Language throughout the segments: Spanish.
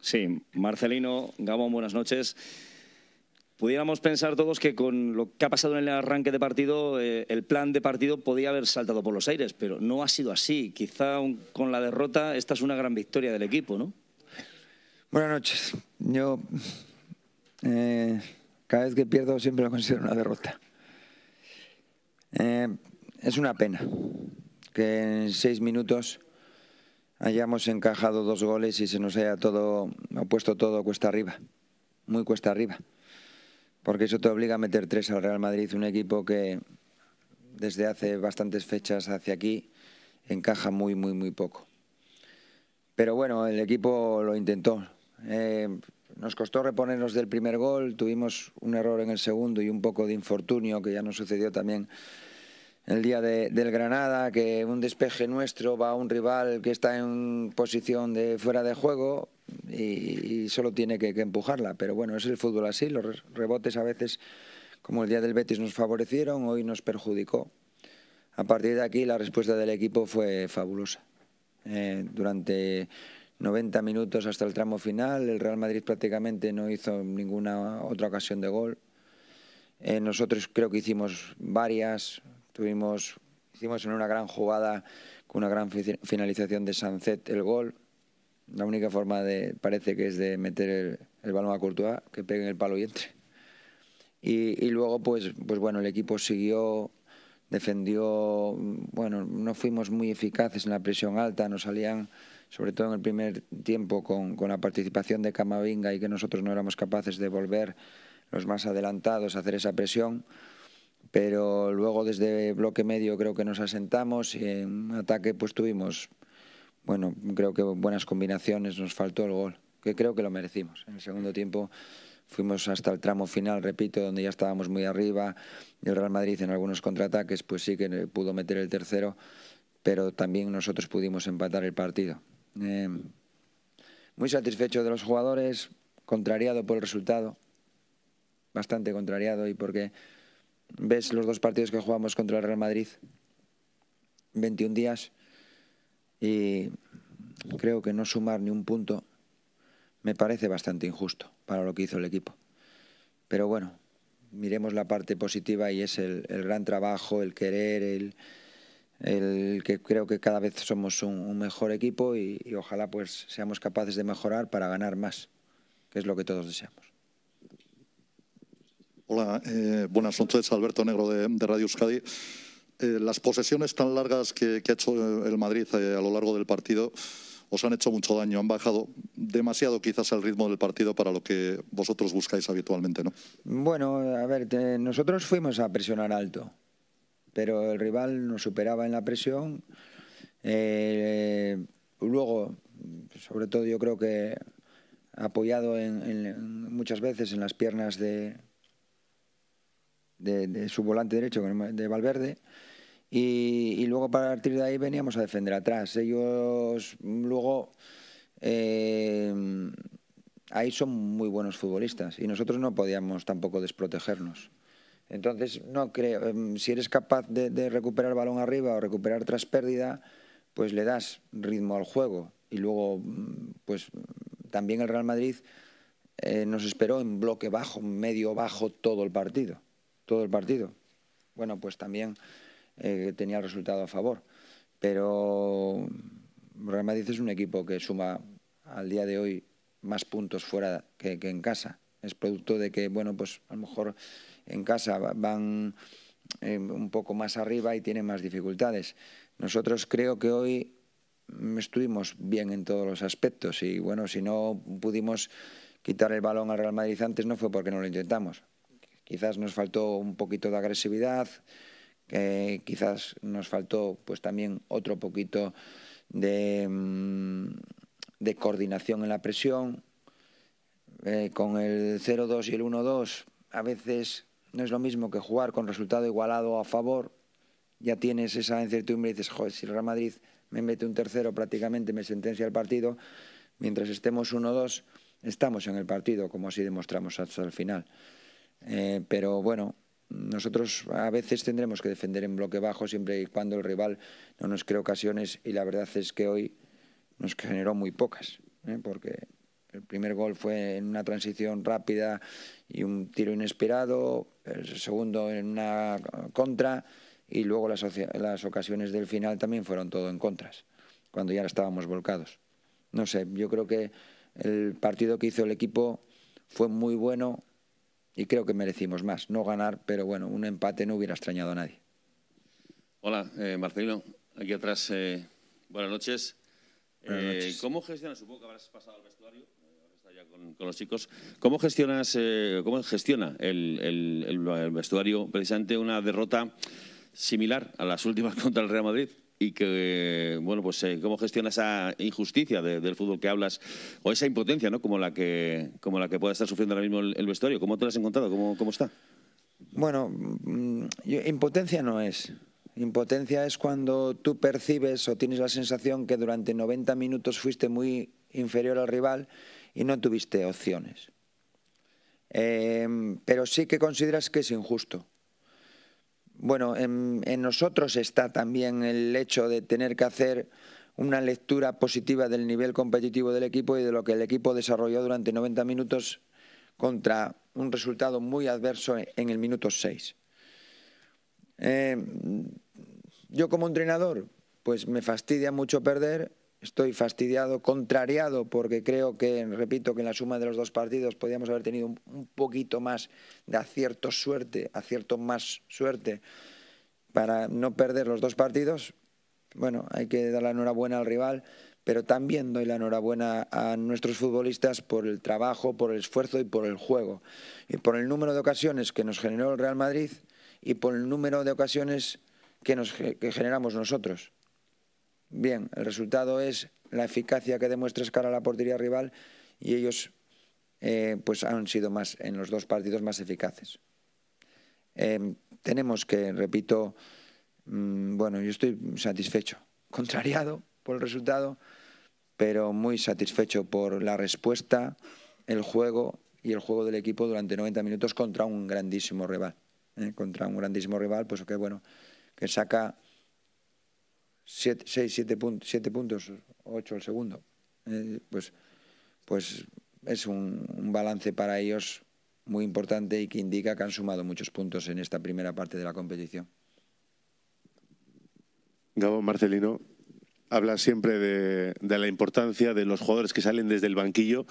Sí, Marcelino, Gabón, buenas noches. Pudiéramos pensar todos que con lo que ha pasado en el arranque de partido, eh, el plan de partido podía haber saltado por los aires, pero no ha sido así. Quizá con la derrota esta es una gran victoria del equipo, ¿no? Buenas noches. Yo eh, cada vez que pierdo siempre lo considero una derrota. Eh, es una pena que en seis minutos hayamos encajado dos goles y se nos haya todo, ha puesto todo cuesta arriba, muy cuesta arriba. Porque eso te obliga a meter tres al Real Madrid, un equipo que desde hace bastantes fechas hacia aquí encaja muy, muy, muy poco. Pero bueno, el equipo lo intentó. Eh, nos costó reponernos del primer gol, tuvimos un error en el segundo y un poco de infortunio que ya nos sucedió también el día del Granada, que un despeje nuestro va a un rival que está en posición de fuera de juego y, solo tiene que, empujarla. Pero bueno, es el fútbol así, los rebotes a veces, como el día del Betis nos favorecieron, hoy nos perjudicó. A partir de aquí la respuesta del equipo fue fabulosa. Eh, durante 90 minutos hasta el tramo final, el Real Madrid prácticamente no hizo ninguna otra ocasión de gol. Eh, nosotros creo que hicimos varias, Tuvimos, hicimos en una gran jugada con una gran finalización de Sanzet, el gol. La única forma de, parece que es de meter el, balón a Courtois, que pegue en el palo y entre. Y, luego, pues, pues bueno, el equipo siguió, defendió, bueno, no fuimos muy eficaces en la presión alta, nos salían, sobre todo en el primer tiempo, con, con la participación de Camavinga y que nosotros no éramos capaces de volver los más adelantados a hacer esa presión pero luego desde bloque medio creo que nos asentamos y en ataque pues tuvimos, bueno, creo que buenas combinaciones, nos faltó el gol, que creo que lo merecimos. En el segundo tiempo fuimos hasta el tramo final, repito, donde ya estábamos muy arriba, el Real Madrid en algunos contraataques pues sí que pudo meter el tercero, pero también nosotros pudimos empatar el partido. Eh, muy satisfecho de los jugadores, contrariado por el resultado, bastante contrariado y porque ves los dos partidos que jugamos contra el Real Madrid, 21 días, y creo que no sumar ni un punto me parece bastante injusto para lo que hizo el equipo. Pero bueno, miremos la parte positiva y es el, gran trabajo, el querer, el, que creo que cada vez somos un, mejor equipo y, y ojalá pues seamos capaces de mejorar para ganar más, que es lo que todos deseamos. Hola, eh, buenas noches, Alberto Negro de, Radio Euskadi. Eh, las posesiones tan largas que, ha hecho el Madrid eh, a lo largo del partido os han hecho mucho daño, han bajado demasiado quizás el ritmo del partido para lo que vosotros buscáis habitualmente, ¿no? Bueno, a ver, nosotros fuimos a presionar alto, pero el rival nos superaba en la presión. luego, sobre todo yo creo que apoyado en, muchas veces en las piernas de, de, su volante derecho, de Valverde. Y, luego a partir de ahí veníamos a defender atrás. Ellos mm, luego eh, ahí son muy buenos futbolistas y nosotros no podíamos tampoco desprotegernos. Entonces, no creo, em, si eres capaz de, recuperar balón arriba o recuperar tras pérdida, pues le das ritmo al juego. Y luego, mm, pues también el Real Madrid eh, nos esperó en bloque bajo, medio bajo todo el partido todo el partido. Bueno, pues también eh, tenía el resultado a favor. Pero Real Madrid es un equipo que suma al día de hoy más puntos fuera que, en casa. Es producto de que, bueno, pues a lo mejor en casa van eh, un poco más arriba y tienen más dificultades. Nosotros creo que hoy estuvimos bien en todos los aspectos y bueno, si no pudimos quitar el balón al Real Madrid antes no fue porque no lo intentamos, Quizás nos faltó un poquito de agresividad, quizás nos faltó pues también otro poquito de, mm, coordinación en la presión. Eh, con el 0-2 y el 1-2 a veces no es lo mismo que jugar con resultado igualado a favor. Ya tienes esa incertidumbre y dices, joder, si el Real Madrid me mete un tercero prácticamente me sentencia el partido. Mientras estemos 1-2, estamos en el partido, como así demostramos hasta el final. Eh, pero bueno, nosotros a veces tendremos que defender en bloque bajo siempre y cuando el rival no nos cree ocasiones y la verdad es que hoy nos generó muy pocas, ¿eh? porque el primer gol fue en una transición rápida y un tiro inesperado, el segundo en una contra y luego las ocasiones del final también fueron todo en contras, cuando ya estábamos volcados. No sé, yo creo que el partido que hizo el equipo fue muy bueno, y creo que merecimos más. No ganar, pero bueno, un empate no hubiera extrañado a nadie. Hola, eh, Marcelino, aquí atrás. Eh, buenas eh, noches. ¿Cómo gestionas? Supongo que habrás pasado al vestuario. Está ya con, los chicos. ¿Cómo gestionas, cómo gestiona el vestuario precisamente una derrota similar a las últimas contra el Real Madrid? y que, bueno, pues eh, cómo gestiona esa injusticia del fútbol que hablas o esa impotencia, ¿no? Como la que, como la que pueda estar sufriendo ahora mismo el, vestuario. ¿Cómo te lo has encontrado? ¿Cómo, está? Bueno, mm, impotencia no es. Impotencia es cuando tú percibes o tienes la sensación que durante 90 minutos fuiste muy inferior al rival y no tuviste opciones. Em, pero sí que consideras que es injusto bueno, en, nosotros está también el hecho de tener que hacer una lectura positiva del nivel competitivo del equipo y de lo que el equipo desarrolló durante 90 minutos contra un resultado muy adverso en el minuto 6. Eh, yo como entrenador, pues me fastidia mucho perder, Estoy fastidiado, contrariado, porque creo que, repito, que en la suma de los dos partidos podíamos haber tenido un poquito más de acierto suerte, acierto más suerte, para no perder los dos partidos. Bueno, hay que dar la enhorabuena al rival, pero también doy la enhorabuena a nuestros futbolistas por el trabajo, por el esfuerzo y por el juego. Y por el número de ocasiones que nos generó el Real Madrid y por el número de ocasiones que, nos, que generamos nosotros. Bien, el resultado es la eficacia que demuestra escala a la portería rival y ellos eh, pues han sido más en los dos partidos más eficaces. Em, tenemos que, repito, mm, bueno, yo estoy satisfecho, contrariado por el resultado, pero muy satisfecho por la respuesta, el juego y el juego del equipo durante 90 minutos contra un grandísimo rival. Eh, contra un grandísimo rival, pues que bueno, que saca Siete siete puntos, siete puntos, ocho el segundo. Eh, pues, pues es un, un balance para ellos muy importante y que indica que han sumado muchos puntos en esta primera parte de la competición. Gabo Marcelino, Hablas siempre de, la importancia de los jugadores que salen desde el banquillo.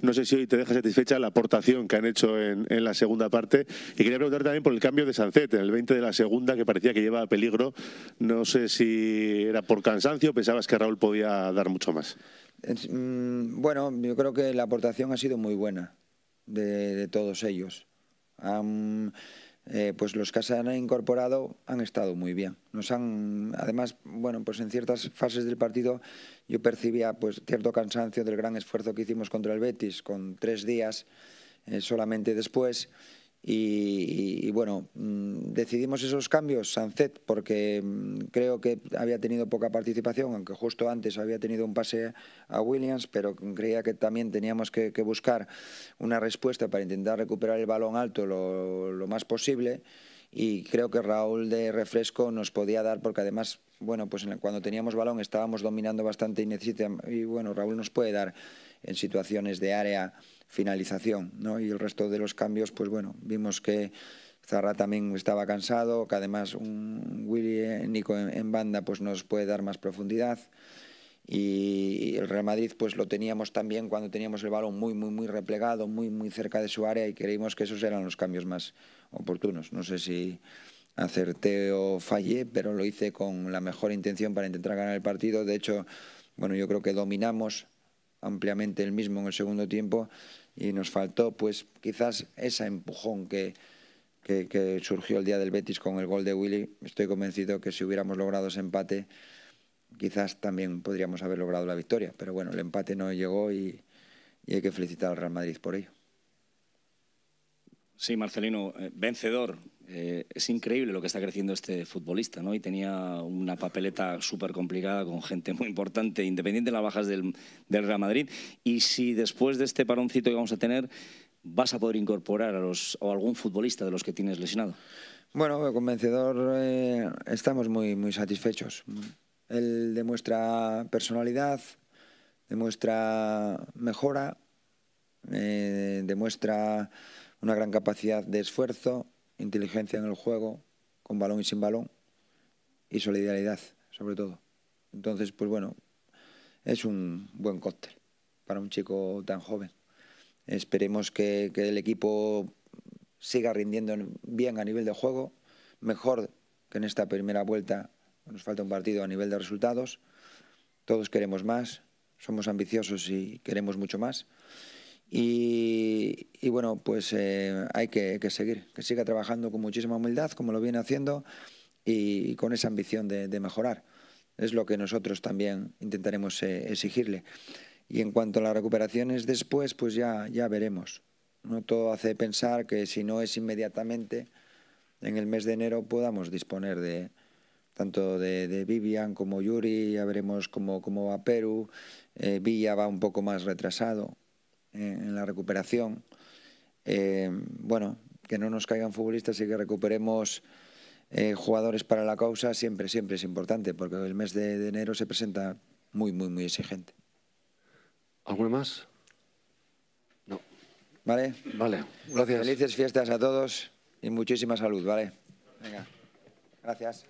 No sé si hoy te deja satisfecha la aportación que han hecho en, la segunda parte. Y quería preguntar también por el cambio de Sancet en el 20 de la segunda, que parecía que llevaba peligro. No sé si era por cansancio o pensabas que Raúl podía dar mucho más. Mm, bueno, yo creo que la aportación ha sido muy buena de, todos ellos. Eh, pues los que se han incorporado han estado muy bien. Nos han, además, bueno, pues en ciertas fases del partido yo percibía pues cierto cansancio del gran esfuerzo que hicimos contra el Betis, con tres días eh, solamente después y, bueno, mm, decidimos esos cambios, Sancet, porque mm, creo que había tenido poca participación, aunque justo antes había tenido un pase a Williams, pero creía que también teníamos que, buscar una respuesta para intentar recuperar el balón alto lo más posible y creo que Raúl de refresco nos podía dar porque además bueno pues cuando teníamos balón estábamos dominando bastante y y bueno Raúl nos puede dar en situaciones de área finalización no y el resto de los cambios pues bueno vimos que Zarra también estaba cansado que además un Willy eh, Nico en, banda pues nos puede dar más profundidad y el Real Madrid pues lo teníamos también cuando teníamos el balón muy muy muy replegado, muy muy cerca de su área y creímos que esos eran los cambios más oportunos. No sé si acerté o fallé, pero lo hice con la mejor intención para intentar ganar el partido. De hecho, bueno, yo creo que dominamos ampliamente el mismo en el segundo tiempo y nos faltó pues quizás ese empujón que, que, que surgió el día del Betis con el gol de Willy. Estoy convencido que si hubiéramos logrado ese empate quizás también podríamos haber logrado la victoria, pero bueno, el empate no llegó y, hay que felicitar al Real Madrid por ello. Sí, Marcelino, eh, vencedor. Eh, es increíble lo que está creciendo este futbolista, ¿no? Y tenía una papeleta súper complicada con gente muy importante, independiente de las bajas del, del Real Madrid. Y si después de este paroncito que vamos a tener, vas a poder incorporar a los o algún futbolista de los que tienes lesionado? Bueno, con vencedor eh, estamos muy, muy satisfechos. Él demuestra personalidad, demuestra mejora, eh, demuestra una gran capacidad de esfuerzo, inteligencia en el juego, con balón y sin balón, y solidaridad, sobre todo. Entonces, pues bueno, es un buen cóctel para un chico tan joven. Esperemos que, que el equipo siga rindiendo bien a nivel de juego, mejor que en esta primera vuelta nos falta un partido a nivel de resultados. Todos queremos más, somos ambiciosos y queremos mucho más. Y, bueno, pues eh, hay que, seguir, que siga trabajando con muchísima humildad, como lo viene haciendo, y con esa ambición de, mejorar. Es lo que nosotros también intentaremos eh, exigirle. Y en cuanto a las recuperaciones después, pues ya, ya veremos. No todo hace pensar que si no es inmediatamente, en el mes de enero podamos disponer de, tanto de, Vivian como Yuri, ya veremos cómo, va Perú, eh, Villa va un poco más retrasado eh, en la recuperación. Eh, bueno, que no nos caigan futbolistas y que recuperemos jugadores para la causa siempre, siempre es importante, porque el mes de, enero se presenta muy, muy, muy exigente. ¿Alguna más? No. Vale. Vale, gracias. Felices fiestas a todos y muchísima salud, ¿vale? Venga. Gracias.